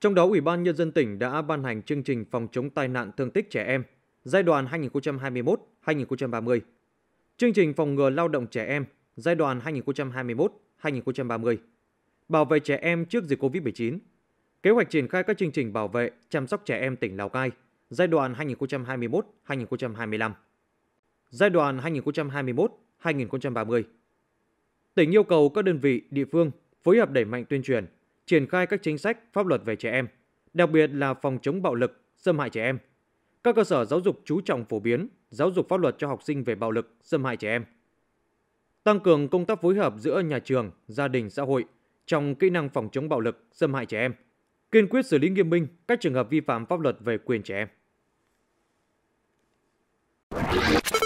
Trong đó, Ủy ban Nhân dân tỉnh đã ban hành chương trình phòng chống tai nạn thương tích trẻ em giai đoạn 2021-2030, chương trình phòng ngừa lao động trẻ em giai đoạn 2021-2030, bảo vệ trẻ em trước dịch COVID-19, kế hoạch triển khai các chương trình bảo vệ, chăm sóc trẻ em tỉnh Lào Cai giai đoạn 2021-2025, giai đoạn 2021-2030. Tỉnh yêu cầu các đơn vị, địa phương phối hợp đẩy mạnh tuyên truyền, triển khai các chính sách pháp luật về trẻ em, đặc biệt là phòng chống bạo lực, xâm hại trẻ em. Các cơ sở giáo dục chú trọng phổ biến giáo dục pháp luật cho học sinh về bạo lực, xâm hại trẻ em. Tăng cường công tác phối hợp giữa nhà trường, gia đình, xã hội trong kỹ năng phòng chống bạo lực, xâm hại trẻ em. Kiên quyết xử lý nghiêm minh các trường hợp vi phạm pháp luật về quyền trẻ em.